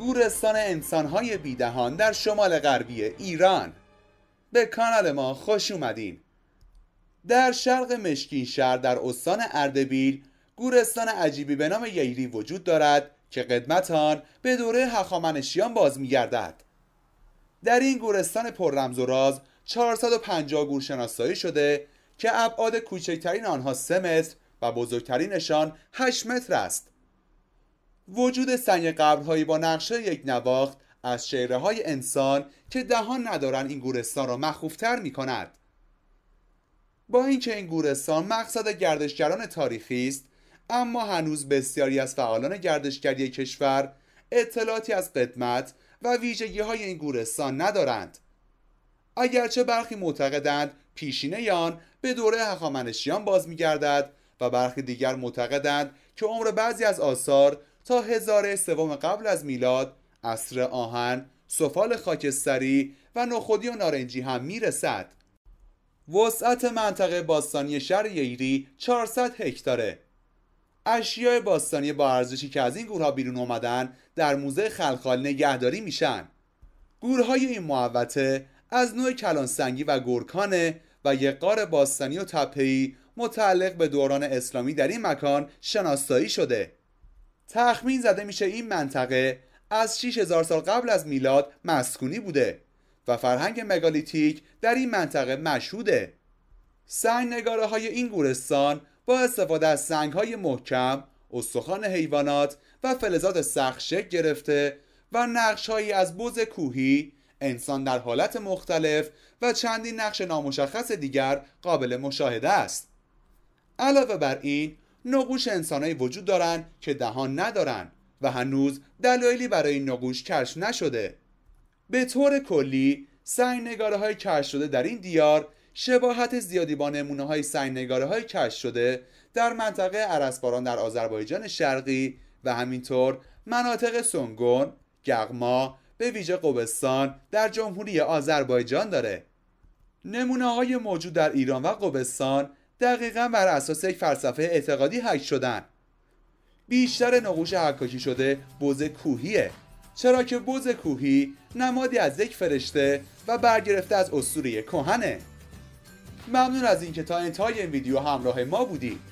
گورستان انسانهای بیدهان در شمال غربی ایران به کانال ما خوش اومدین در شرق مشکین شهر در استان اردبیل گورستان عجیبی به نام ییری وجود دارد که قدمت آن به دوره هخامنشیان باز میگردد در این گورستان پر رمز و راز 450 گور شناسایی شده که ابعاد کوچکترین آنها 3 متر و بزرگترینشان 8 متر است وجود سنگ قبرهایی با نقشه یک نواخت از شعره های انسان که دهان ندارن این گورستان را مخوفتر می کند با اینکه این گورستان مقصد گردشگران تاریخی است اما هنوز بسیاری از فعالان گردشگری کشور اطلاعاتی از قدمت و ویژگی های این گورستان ندارند اگرچه برخی معتقدند پیشینه آن به دوره هخامنشیان باز میگردد و برخی دیگر معتقدند که عمر بعضی از آثار تا هزاره سوم قبل از میلاد عصر آهن سفال خاکستری و نخودی و نارنجی هم میرسد وسعت منطقه باستانی شهر ییری 400 هکتاره اشیاء باستانی با ارزشی که از این گورها بیرون اومدن در موزه خلخال نگهداری میشن گورهای این محوطه از نوع کلانسنگی و گورکانه و یک قار باستانی و تپهی متعلق به دوران اسلامی در این مکان شناسایی شده تخمین زده میشه این منطقه از 6000 سال قبل از میلاد مسکونی بوده و فرهنگ مگالیتیک در این منطقه مشهوده سنگ نگاره های این گورستان با استفاده از سنگ های محکم استخوان حیوانات و فلزات سخت شکل گرفته و نقش هایی از بوز کوهی انسان در حالت مختلف و چندین نقش نامشخص دیگر قابل مشاهده است علاوه بر این نقوش انسانهایی وجود دارن که دهان ندارن و هنوز دلایلی برای نقوش کشف نشده به طور کلی نگاره های کشف شده در این دیار شباهت زیادی با نمونه های سنگنگاره های کشف شده در منطقه عرسباران در آذربایجان شرقی و همینطور مناطق سنگون، گغما به ویژه قبستان در جمهوری آذربایجان داره. نمونه های موجود در ایران و قبستان دقیقا بر اساس یک فلسفه اعتقادی حک شدن بیشتر نقوش حکاکی شده بوز کوهیه چرا که بوز کوهی نمادی از یک فرشته و برگرفته از اسطوره کهنه ممنون از اینکه تا انتهای این ویدیو همراه ما بودید